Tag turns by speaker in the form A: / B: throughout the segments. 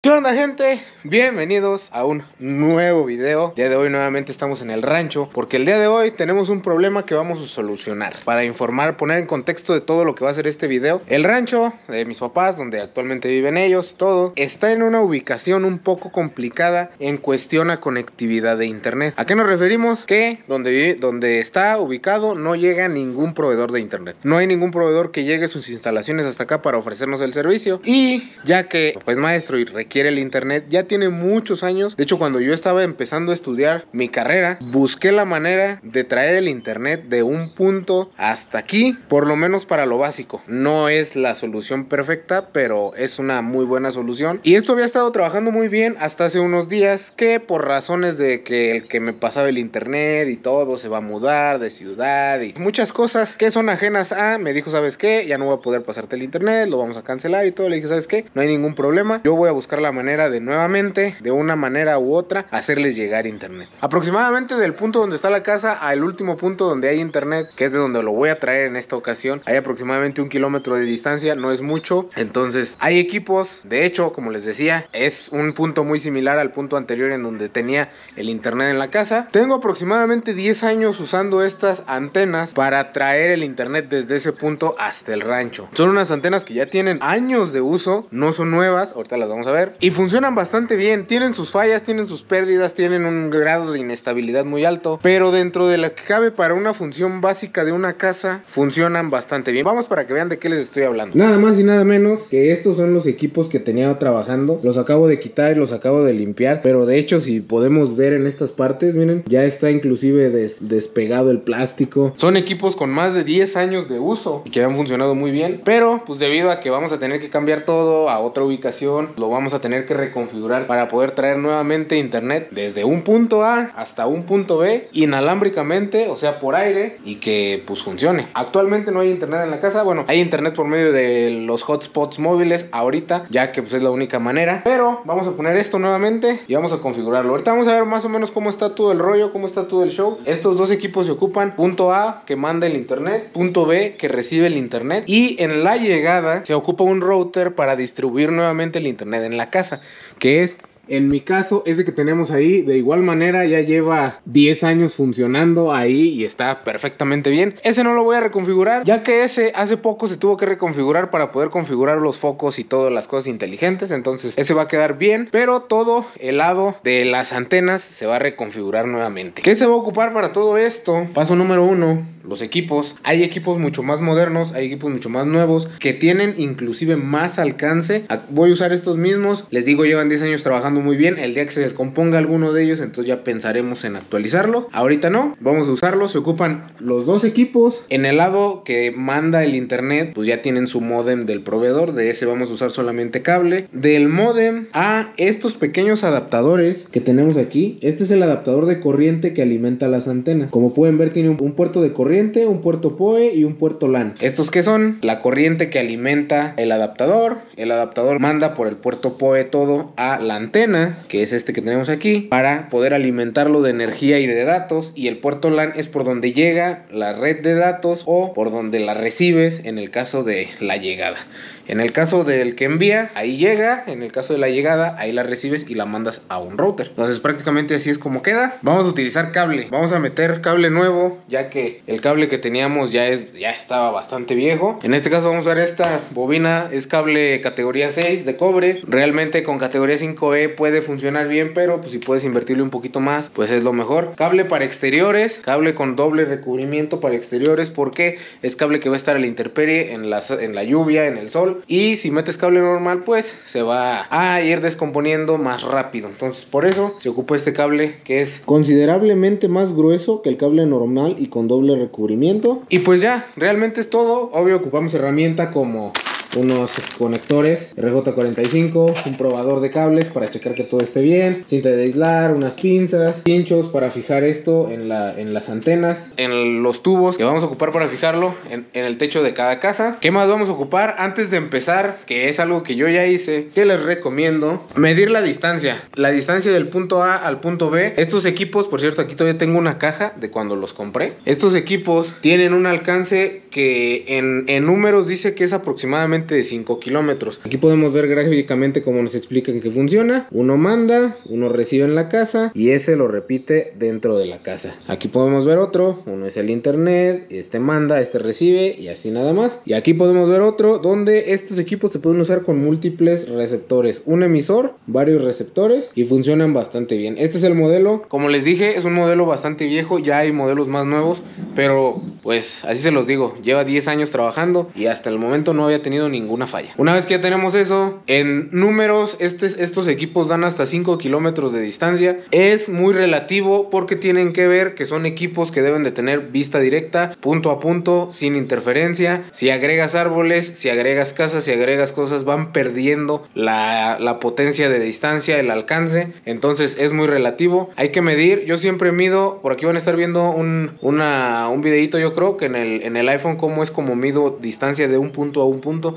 A: ¿Qué onda gente? Bienvenidos a un nuevo video. El día de hoy nuevamente estamos en el rancho porque el día de hoy tenemos un problema que vamos a solucionar. Para informar, poner en contexto de todo lo que va a ser este video, el rancho de mis papás, donde actualmente viven ellos, todo, está en una ubicación un poco complicada en cuestión a conectividad de internet. ¿A qué nos referimos? Que donde, donde está ubicado no llega ningún proveedor de internet. No hay ningún proveedor que llegue sus instalaciones hasta acá para ofrecernos el servicio. Y ya que, pues maestro, y quiere el Internet ya tiene muchos años. De hecho, cuando yo estaba empezando a estudiar mi carrera, busqué la manera de traer el Internet de un punto hasta aquí, por lo menos para lo básico. No es la solución perfecta, pero es una muy buena solución. Y esto había estado trabajando muy bien hasta hace unos días que por razones de que el que me pasaba el Internet y todo se va a mudar de ciudad y muchas cosas que son ajenas a, me dijo, ¿sabes qué? Ya no voy a poder pasarte el Internet, lo vamos a cancelar y todo. Le dije, ¿sabes qué? No hay ningún problema. Yo voy a buscar la manera de nuevamente, de una manera u otra, hacerles llegar internet. Aproximadamente del punto donde está la casa al último punto donde hay internet, que es de donde lo voy a traer en esta ocasión, hay aproximadamente un kilómetro de distancia, no es mucho. Entonces, hay equipos, de hecho, como les decía, es un punto muy similar al punto anterior en donde tenía el internet en la casa. Tengo aproximadamente 10 años usando estas antenas para traer el internet desde ese punto hasta el rancho. Son unas antenas que ya tienen años de uso, no son nuevas, ahorita las vamos a ver y funcionan bastante bien. Tienen sus fallas, tienen sus pérdidas, tienen un grado de inestabilidad muy alto, pero dentro de la que cabe para una función básica de una casa, funcionan bastante bien. Vamos para que vean de qué les estoy hablando. Nada más y nada menos que estos son los equipos que tenía trabajando. Los acabo de quitar y los acabo de limpiar, pero de hecho si podemos ver en estas partes, miren, ya está inclusive despegado el plástico. Son equipos con más de 10 años de uso y que han funcionado muy bien, pero pues debido a que vamos a tener que cambiar todo a otra ubicación, lo vamos a tener que reconfigurar para poder traer nuevamente internet desde un punto A hasta un punto B inalámbricamente, o sea, por aire y que pues funcione. Actualmente no hay internet en la casa, bueno, hay internet por medio de los hotspots móviles ahorita, ya que pues es la única manera, pero vamos a poner esto nuevamente y vamos a configurarlo. Ahorita vamos a ver más o menos cómo está todo el rollo, cómo está todo el show. Estos dos equipos se ocupan, punto A que manda el internet, punto B que recibe el internet y en la llegada se ocupa un router para distribuir nuevamente el internet en la casa, que es en mi caso, ese que tenemos ahí, de igual manera, ya lleva 10 años funcionando ahí y está perfectamente bien. Ese no lo voy a reconfigurar, ya que ese hace poco se tuvo que reconfigurar para poder configurar los focos y todas las cosas inteligentes. Entonces, ese va a quedar bien, pero todo el lado de las antenas se va a reconfigurar nuevamente. ¿Qué se va a ocupar para todo esto? Paso número uno, los equipos. Hay equipos mucho más modernos, hay equipos mucho más nuevos que tienen inclusive más alcance. Voy a usar estos mismos. Les digo, llevan 10 años trabajando muy bien. El día que se descomponga alguno de ellos, entonces ya pensaremos en actualizarlo. Ahorita no, vamos a usarlo. Se ocupan los dos equipos. En el lado que manda el internet, pues ya tienen su modem del proveedor. De ese vamos a usar solamente cable. Del modem a estos pequeños adaptadores que tenemos aquí. Este es el adaptador de corriente que alimenta las antenas. Como pueden ver, tiene un puerto de corriente, un puerto PoE y un puerto LAN. ¿Estos que son? La corriente que alimenta el adaptador. El adaptador manda por el puerto PoE todo a la antena que es este que tenemos aquí, para poder alimentarlo de energía y de datos. Y el puerto LAN es por donde llega la red de datos o por donde la recibes en el caso de la llegada. En el caso del que envía, ahí llega. En el caso de la llegada, ahí la recibes y la mandas a un router. Entonces prácticamente así es como queda. Vamos a utilizar cable. Vamos a meter cable nuevo, ya que el cable que teníamos ya, es, ya estaba bastante viejo. En este caso vamos a usar esta bobina. Es cable categoría 6 de cobre. Realmente con categoría 5E puede funcionar bien, pero pues si puedes invertirle un poquito más, pues es lo mejor. Cable para exteriores, cable con doble recubrimiento para exteriores porque es cable que va a estar a la intemperie, en en la lluvia, en el sol y si metes cable normal pues se va a ir descomponiendo más rápido. Entonces por eso se ocupa este cable que es considerablemente más grueso que el cable normal y con doble recubrimiento. Y pues ya, realmente es todo. Obvio ocupamos herramienta como unos conectores RJ45, un probador de cables para checar que todo esté bien, cinta de aislar, unas pinzas, pinchos para fijar esto en, la, en las antenas, en los tubos que vamos a ocupar para fijarlo en, el techo de cada casa. ¿Qué más vamos a ocupar antes de empezar? Que es algo que yo ya hice, que les recomiendo. Medir la distancia, la distancia del punto A al punto B. Estos equipos, por cierto, aquí todavía tengo una caja de cuando los compré. Estos equipos tienen un alcance que en números dice que es aproximadamente de 5 kilómetros. Aquí podemos ver gráficamente cómo nos explican que funciona. Uno manda, uno recibe en la casa y ese lo repite dentro de la casa. Aquí podemos ver otro, uno es el internet, este manda, este recibe y así nada más. Y aquí podemos ver otro donde estos equipos se pueden usar con múltiples receptores. Un emisor, varios receptores y funcionan bastante bien. Este es el modelo, como les dije, es un modelo bastante viejo, ya hay modelos más nuevos, pero pues así se los digo, lleva 10 años trabajando y hasta el momento no había tenido ninguna falla. Una vez que ya tenemos eso, en números, este, estos equipos dan hasta 5 kilómetros de distancia. Es muy relativo porque tienen que ver que son equipos que deben de tener vista directa, punto a punto, sin interferencia. Si agregas árboles, si agregas casas, si agregas cosas, van perdiendo la, potencia de distancia, el alcance. Entonces es muy relativo. Hay que medir. Yo siempre mido, por aquí van a estar viendo un, videito, yo creo que en el, en el iPhone, cómo es como mido distancia de un punto a un punto.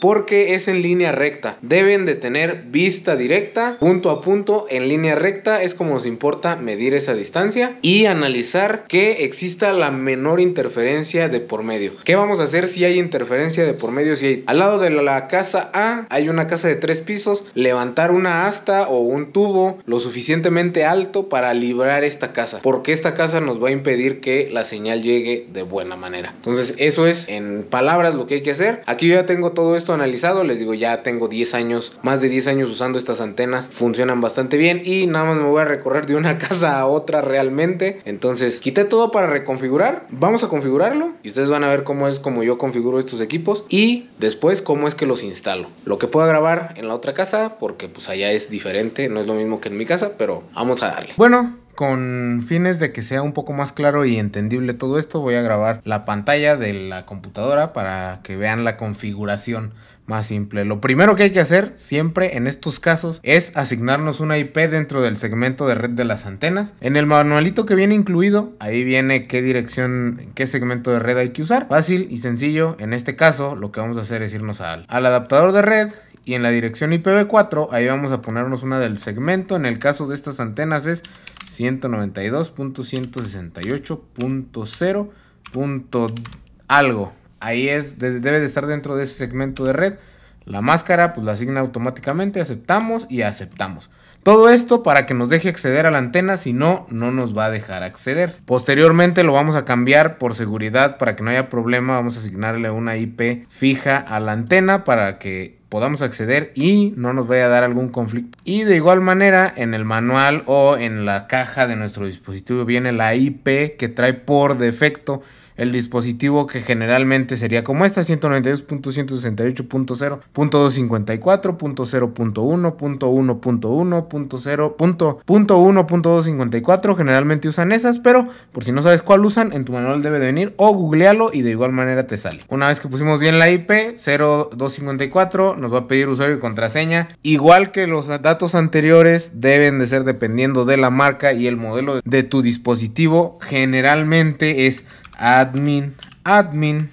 A: porque es en línea recta. Deben de tener vista directa, punto a punto, en línea recta. Es como nos importa medir esa distancia y analizar que exista la menor interferencia de por medio. ¿Qué vamos a hacer si hay interferencia de por medio? Si hay... al lado de la casa A hay una casa de tres pisos, levantar una asta o un tubo lo suficientemente alto para librar esta casa, porque esta casa nos va a impedir que la señal llegue de buena manera. Entonces, eso es en palabras lo que hay que hacer. Aquí yo ya tengo todo esto analizado, les digo, ya tengo 10 años, más de 10 años usando estas antenas, funcionan bastante bien y nada más me voy a recorrer de una casa a otra realmente. Entonces, quité todo para reconfigurar, vamos a configurarlo y ustedes van a ver cómo es como yo configuro estos equipos y después cómo es que los instalo. Lo que pueda grabar en la otra casa, porque pues allá es diferente, no es lo mismo que en mi casa, pero vamos a darle. Bueno, con fines de que sea un poco más claro y entendible todo esto, voy a grabar la pantalla de la computadora para que vean la configuración más simple. Lo primero que hay que hacer siempre en estos casos es asignarnos una IP dentro del segmento de red de las antenas. En el manualito que viene incluido, ahí viene qué dirección, qué segmento de red hay que usar. Fácil y sencillo. En este caso, lo que vamos a hacer es irnos al, al adaptador de red y en la dirección IPv4, ahí vamos a ponernos una del segmento. En el caso de estas antenas es 192.168.0. algo. Ahí es, debe de estar dentro de ese segmento de red. La máscara pues la asigna automáticamente, aceptamos y aceptamos. Todo esto para que nos deje acceder a la antena, si no, no nos va a dejar acceder. Posteriormente lo vamos a cambiar por seguridad para que no haya problema, vamos a asignarle una IP fija a la antena para que podamos acceder y no nos vaya a dar algún conflicto. Y de igual manera, en el manual o en la caja de nuestro dispositivo viene la IP que trae por defecto el dispositivo que generalmente sería como esta 192.168.0.254.0.1.1.1.0.1.254 generalmente usan esas pero por si no sabes cuál usan en tu manual debe de venir o googlealo y de igual manera te sale una vez que pusimos bien la IP 0254 nos va a pedir usuario y contraseña igual que los datos anteriores deben de ser dependiendo de la marca y el modelo de tu dispositivo generalmente es admin, admin,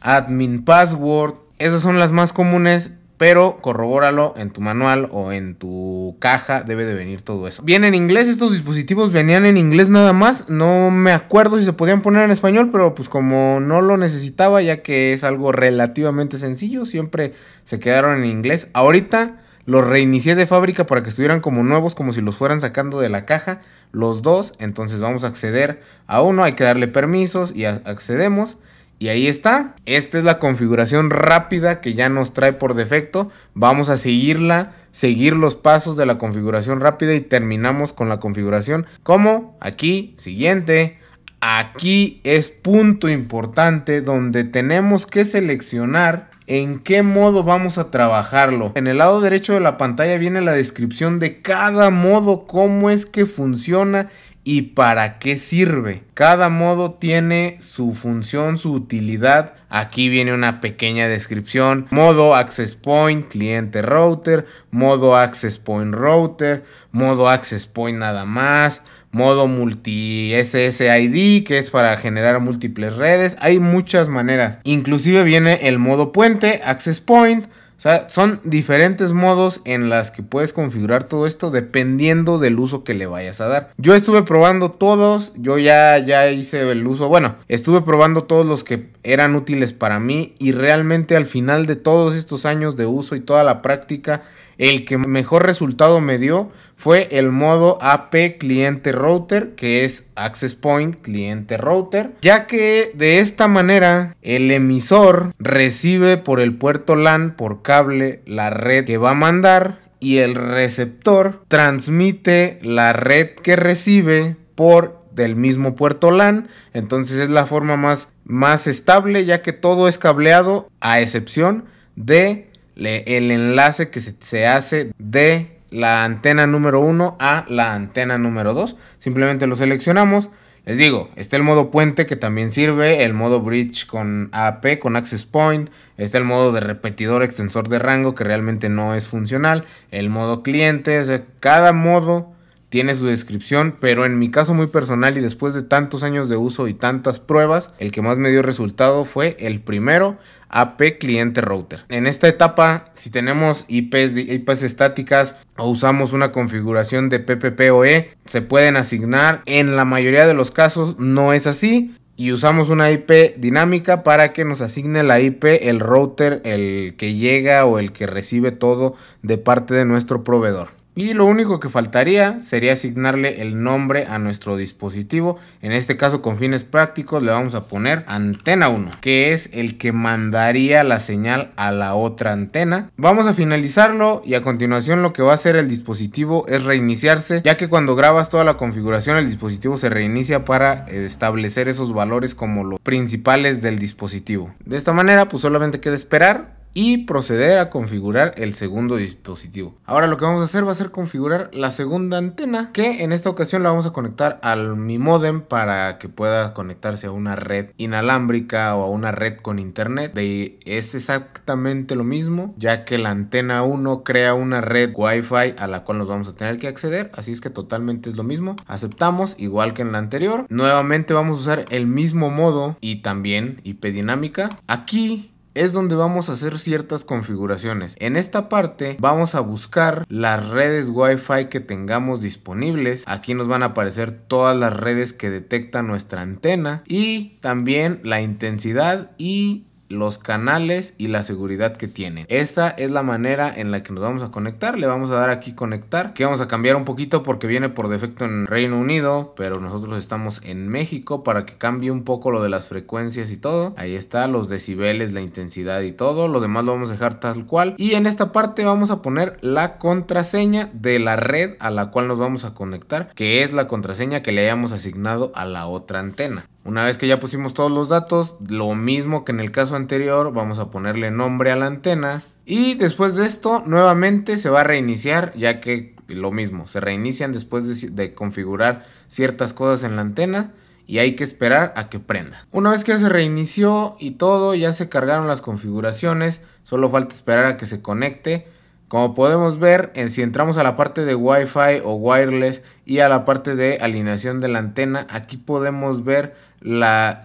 A: admin password. Esas son las más comunes, pero corrobóralo en tu manual o en tu caja, debe de venir todo eso. Bien, en inglés estos dispositivos venían en inglés nada más, no me acuerdo si se podían poner en español, pero pues como no lo necesitaba, ya que es algo relativamente sencillo, siempre se quedaron en inglés. Ahorita los reinicié de fábrica para que estuvieran como nuevos, como si los fueran sacando de la caja los dos. Entonces vamos a acceder a uno, hay que darle permisos y accedemos. Y ahí está. Esta es la configuración rápida que ya nos trae por defecto. Vamos a seguirla, seguir los pasos de la configuración rápida y terminamos con la configuración como aquí, siguiente. Aquí es punto importante donde tenemos que seleccionar en qué modo vamos a trabajarlo. En el lado derecho de la pantalla viene la descripción de cada modo, cómo es que funciona y para qué sirve. Cada modo tiene su función, su utilidad. Aquí viene una pequeña descripción. Modo Access Point, cliente router, modo Access Point router, modo Access Point nada más, modo multi SSID, que es para generar múltiples redes. Hay muchas maneras. Inclusive viene el modo puente, access point. O sea, son diferentes modos en las que puedes configurar todo esto dependiendo del uso que le vayas a dar. Yo estuve probando todos, yo ya, ya hice el uso, bueno, estuve probando todos los que eran útiles para mí y realmente al final de todos estos años de uso y toda la práctica, el que mejor resultado me dio fue el modo AP cliente router, que es Access Point cliente router, ya que de esta manera el emisor recibe por el puerto LAN por cable la red que va a mandar y el receptor transmite la red que recibe por del mismo puerto LAN. Entonces es la forma más más estable ya que todo es cableado a excepción de el enlace que se, hace de la antena número 1 a la antena número 2. Simplemente lo seleccionamos. Les digo, está el modo puente que también sirve, el modo bridge con AP, con access point, está el modo de repetidor extensor de rango que realmente no es funcional, el modo cliente, es cada modo tiene su descripción, pero en mi caso muy personal y después de tantos años de uso y tantas pruebas, el que más me dio resultado fue el primero, AP cliente router. En esta etapa, si tenemos IPs, estáticas o usamos una configuración de PPPoE, se pueden asignar. En la mayoría de los casos no es así, y usamos una IP dinámica para que nos asigne la IP, el router, el que llega o el que recibe todo de parte de nuestro proveedor. Y lo único que faltaría sería asignarle el nombre a nuestro dispositivo. En este caso con fines prácticos le vamos a poner antena 1, que es el que mandaría la señal a la otra antena. Vamos a finalizarlo y a continuación lo que va a hacer el dispositivo es reiniciarse, ya que cuando grabas toda la configuración el dispositivo se reinicia para establecer esos valores como los principales del dispositivo. De esta manera pues solamente queda esperar y proceder a configurar el segundo dispositivo. Ahora lo que vamos a hacer va a ser configurar la segunda antena que en esta ocasión la vamos a conectar al mi modem para que pueda conectarse a una red inalámbrica o a una red con internet. es exactamente lo mismo ya que la antena 1 crea una red wifi a la cual nos vamos a tener que acceder así es que totalmente es lo mismo. Aceptamos igual que en la anterior. Nuevamente vamos a usar el mismo modo y también IP dinámica. Aquí es donde vamos a hacer ciertas configuraciones. En esta parte vamos a buscar las redes Wi-Fi que tengamos disponibles. Aquí nos van a aparecer todas las redes que detecta nuestra antena y también la intensidad y los canales y la seguridad que tienen. Esta es la manera en la que nos vamos a conectar. Le vamos a dar aquí conectar, que vamos a cambiar un poquito porque viene por defecto en Reino Unido, pero nosotros estamos en México para que cambie un poco lo de las frecuencias y todo. Ahí está, los decibeles, la intensidad y todo. Lo demás lo vamos a dejar tal cual. Y en esta parte vamos a poner la contraseña de la red a la cual nos vamos a conectar, que es la contraseña que le hayamos asignado a la otra antena. Una vez que ya pusimos todos los datos, lo mismo que en el caso anterior, vamos a ponerle nombre a la antena. Y después de esto, nuevamente se va a reiniciar, ya que lo mismo, se reinician después de, configurar ciertas cosas en la antena y hay que esperar a que prenda. Una vez que se reinició y todo, ya se cargaron las configuraciones, solo falta esperar a que se conecte como podemos ver, si entramos a la parte de Wi-Fi o wireless y a la parte de alineación de la antena, aquí podemos ver la,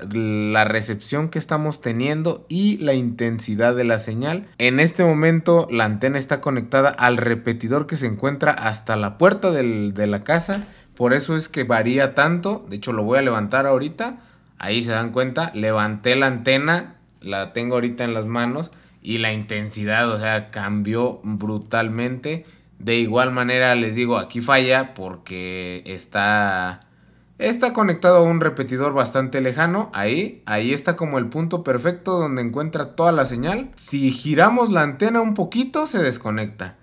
A: recepción que estamos teniendo y la intensidad de la señal. En este momento la antena está conectada al repetidor que se encuentra hasta la puerta de la casa. Por eso es que varía tanto. De hecho lo voy a levantar ahorita. Ahí se dan cuenta. Levanté la antena. La tengo ahorita en las manos y la intensidad, o sea, cambió brutalmente. De igual manera, les digo, aquí falla porque está, está conectado a un repetidor bastante lejano. Ahí, ahí está como el punto perfecto donde encuentra toda la señal. Si giramos la antena un poquito, se desconecta.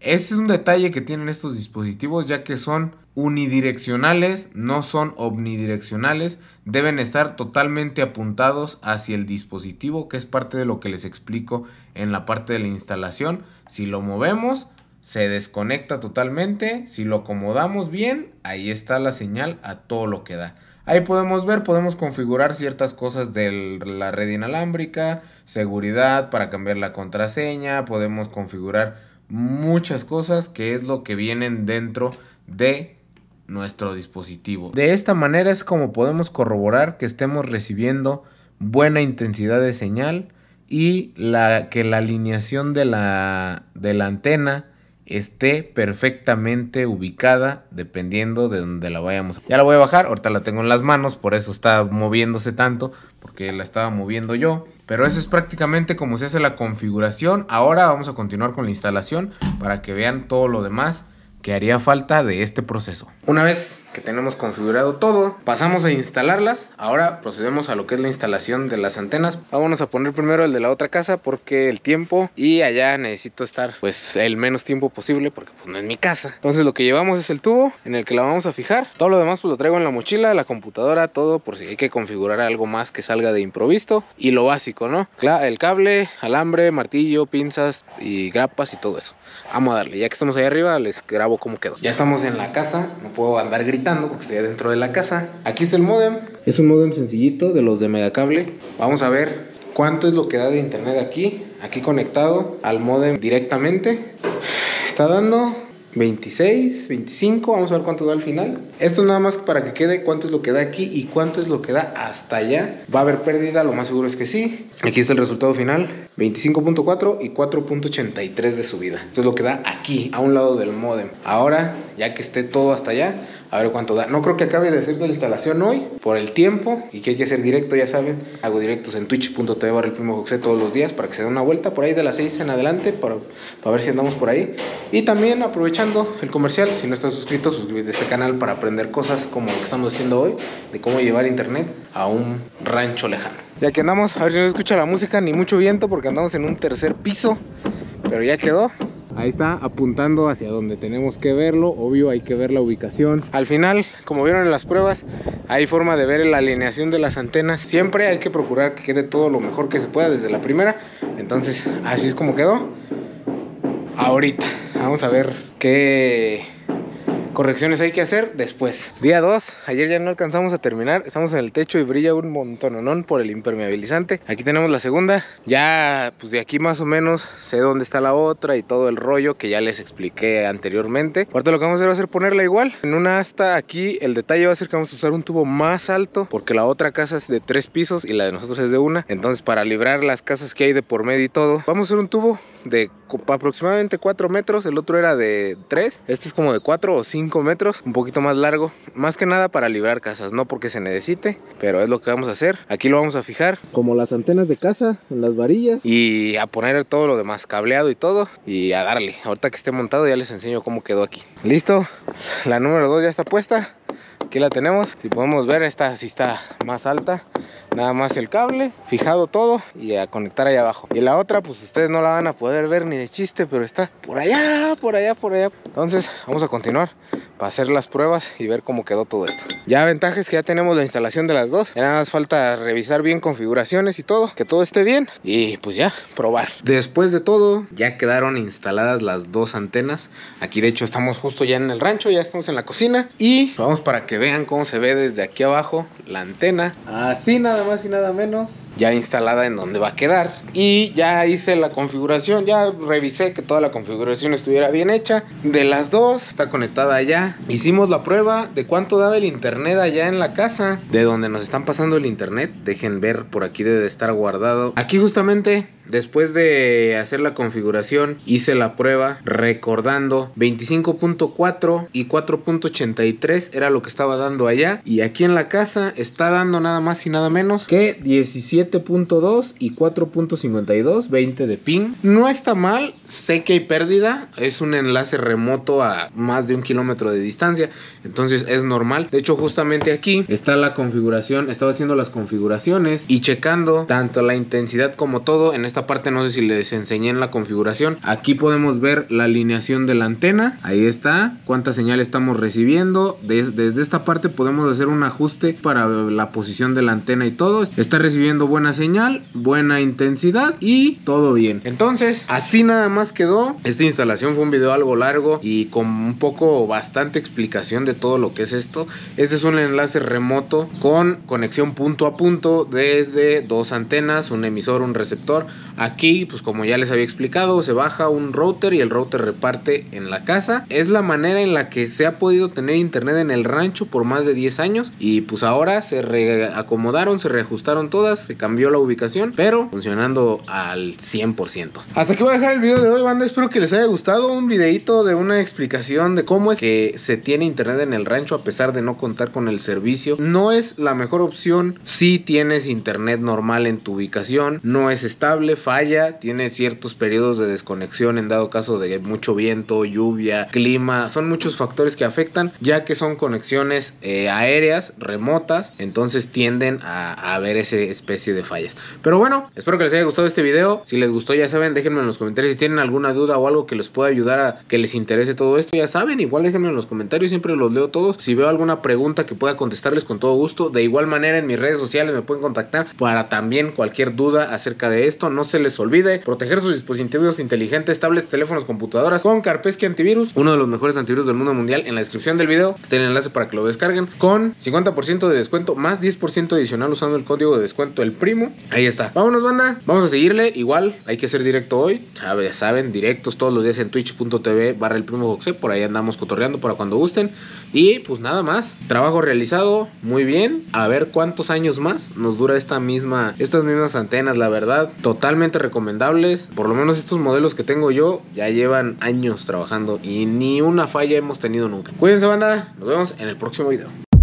A: Ese es un detalle que tienen estos dispositivos ya que son unidireccionales, no son omnidireccionales, deben estar totalmente apuntados hacia el dispositivo, que es parte de lo que les explico en la parte de la instalación. Si lo movemos, se desconecta totalmente, si lo acomodamos bien, ahí está la señal a todo lo que da. Ahí podemos ver, podemos configurar ciertas cosas de la red inalámbrica, seguridad para cambiar la contraseña, podemos configurar muchas cosas que es lo que vienen dentro de nuestro dispositivo. De esta manera es como podemos corroborar que estemos recibiendo buena intensidad de señal y la, que la alineación de la, de la antena esté perfectamente ubicada dependiendo de donde la vayamos. Ya la voy a bajar, ahorita la tengo en las manos, por eso está moviéndose tanto, porque la estaba moviendo yo. Pero eso es prácticamente como se hace la configuración. Ahora vamos a continuar con la instalación para que vean todo lo demás que haría falta de este proceso. Una vez que tenemos configurado todo. Pasamos a instalarlas. Ahora procedemos a lo que es la instalación de las antenas. Vámonos a poner primero el de la otra casa porque el tiempo y allá necesito estar pues el menos tiempo posible porque pues no es mi casa. Entonces lo que llevamos es el tubo en el que la vamos a fijar. Todo lo demás pues lo traigo en la mochila, la computadora, todo por si hay que configurar algo más que salga de improviso y lo básico, ¿no? El cable, alambre, martillo, pinzas y grapas y todo eso. Vamos a darle. Ya que estamos ahí arriba les grabo cómo quedó. Ya estamos en la casa, no puedo andar gritando porque estoy dentro de la casa. Aquí está el modem. Es un modem sencillito de los de Megacable. Vamos a ver cuánto es lo que da de internet aquí. Aquí conectado al modem directamente. Está dando 26, 25, vamos a ver cuánto da al final. Esto nada más para que quede cuánto es lo que da aquí y cuánto es lo que da hasta allá. ¿Va a haber pérdida? Lo más seguro es que sí. Aquí está el resultado final, 25.4 y 4.83 de subida. Esto es lo que da aquí, a un lado del modem. Ahora, ya que esté todo hasta allá, a ver cuánto da. No creo que acabe de hacer la instalación hoy por el tiempo y que hay que hacer directo, ya saben. Hago directos en twitch.tv barra el primo José todos los días para que se dé una vuelta por ahí de las 6 en adelante para, para ver si andamos por ahí. Y también aprovechando el comercial, si no estás suscrito, suscríbete a este canal para aprender cosas como lo que estamos haciendo hoy de cómo llevar internet a un rancho lejano. Ya que andamos, a ver si no escucha la música ni mucho viento porque andamos en un tercer piso, pero ya quedó. Ahí está apuntando hacia donde tenemos que verlo. Obvio hay que ver la ubicación. Al final, como vieron en las pruebas, hay forma de ver la alineación de las antenas. Siempre hay que procurar que quede todo lo mejor que se pueda desde la primera. Entonces así es como quedó. Ahorita vamos a ver qué correcciones hay que hacer después. Día 2, ayer ya no alcanzamos a terminar, estamos en el techo y brilla un montón, montononón por el impermeabilizante. Aquí tenemos la segunda, ya pues de aquí más o menos sé dónde está la otra y todo el rollo que ya les expliqué anteriormente. Ahorita lo que vamos a hacer va ponerla igual, en una hasta aquí el detalle va a ser que vamos a usar un tubo más alto porque la otra casa es de tres pisos y la de nosotros es de una. Entonces para librar las casas que hay de por medio y todo, vamos a hacer un tubo de aproximadamente 4 metros, el otro era de 3, este es como de 4 o 5 5 metros, un poquito más largo, más que nada para librar casas, no porque se necesite, pero es lo que vamos a hacer. Aquí lo vamos a fijar. Como las antenas de casa, en las varillas. Y a poner todo lo demás, cableado y todo, y a darle. Ahorita que esté montado ya les enseño cómo quedó aquí. ¿Listo? La número 2 ya está puesta aquí la tenemos si podemos ver esta sí está más alta nada más el cable fijado todo y a conectar ahí abajo y la otra pues ustedes no la van a poder ver ni de chiste pero está por allá por allá por allá entonces vamos a continuar hacer las pruebas y ver cómo quedó todo esto. Ya ventaja es que ya tenemos la instalación de las dos. Ya nada más falta revisar bien configuraciones y todo, que todo esté bien y pues ya, probar. Después de todo, ya quedaron instaladas las dos antenas. Aquí de hecho estamos justo ya en el rancho, ya estamos en la cocina y vamos para que vean cómo se ve desde aquí abajo la antena. Así nada más y nada menos. Ya instalada en donde va a quedar y ya hice la configuración, ya revisé que toda la configuración estuviera bien hecha. De las dos, está conectada allá Hicimos la prueba de cuánto daba el internet allá en la casa, de donde nos están pasando el internet. Dejen ver, por aquí debe estar guardado. Aquí justamente Después de hacer la configuración, hice la prueba recordando 25.4 y 4.83 era lo que estaba dando allá. Y aquí en la casa está dando nada más y nada menos que 17.2 y 4.52, 20 de ping. No está mal, sé que hay pérdida, es un enlace remoto a más de un kilómetro de distancia, entonces es normal. De hecho, justamente aquí está la configuración, estaba haciendo las configuraciones y checando tanto la intensidad como todo en este esta parte no sé si les enseñé en la configuración. Aquí podemos ver la alineación de la antena. Ahí está. Cuánta señal estamos recibiendo. Desde, esta parte podemos hacer un ajuste para la posición de la antena y todo. Está recibiendo buena señal, buena intensidad y todo bien. Entonces, así nada más quedó. Esta instalación fue un video algo largo y con un poco bastante explicación de todo lo que es esto. Este es un enlace remoto con conexión punto a punto desde dos antenas, un emisor, un receptor Aquí, pues como ya les había explicado, se baja un router y el router reparte en la casa. Es la manera en la que se ha podido tener internet en el rancho por más de 10 años y pues ahora se reacomodaron, se reajustaron todas, se cambió la ubicación, pero funcionando al 100%. Hasta aquí voy a dejar el video de hoy, banda. Espero que les haya gustado un videito de una explicación de cómo es que se tiene internet en el rancho a pesar de no contar con el servicio. No es la mejor opción si tienes internet normal en tu ubicación, no es estable, falla, tiene ciertos periodos de desconexión en dado caso de mucho viento, lluvia, clima, son muchos factores que afectan, ya que son conexiones eh, aéreas, remotas, entonces tienden a, a haber esa especie de fallas. Pero bueno, espero que les haya gustado este video, si les gustó ya saben, déjenme en los comentarios si tienen alguna duda o algo que les pueda ayudar a que les interese todo esto, ya saben, igual déjenme en los comentarios, siempre los leo todos, si veo alguna pregunta que pueda contestarles con todo gusto, de igual manera en mis redes sociales me pueden contactar para también cualquier duda acerca de esto, no sé se les olvide proteger sus dispositivos inteligentes, tablets, teléfonos, computadoras con Carpesky Antivirus, uno de los mejores antivirus del mundo mundial. En la descripción del video está el enlace para que lo descarguen con 50% de descuento más 10% adicional usando el código de descuento el primo. Ahí está. Vámonos, banda. Vamos a seguirle. Igual hay que ser directo hoy. Ya saben, directos todos los días en twitch.tv barra el primo Por ahí andamos cotorreando para cuando gusten. Y pues nada más. Trabajo realizado. Muy bien. A ver cuántos años más nos dura esta misma, estas mismas antenas, la verdad. Totalmente recomendables. Por lo menos estos modelos que tengo yo ya llevan años trabajando y ni una falla hemos tenido nunca. Cuídense banda, nos vemos en el próximo video.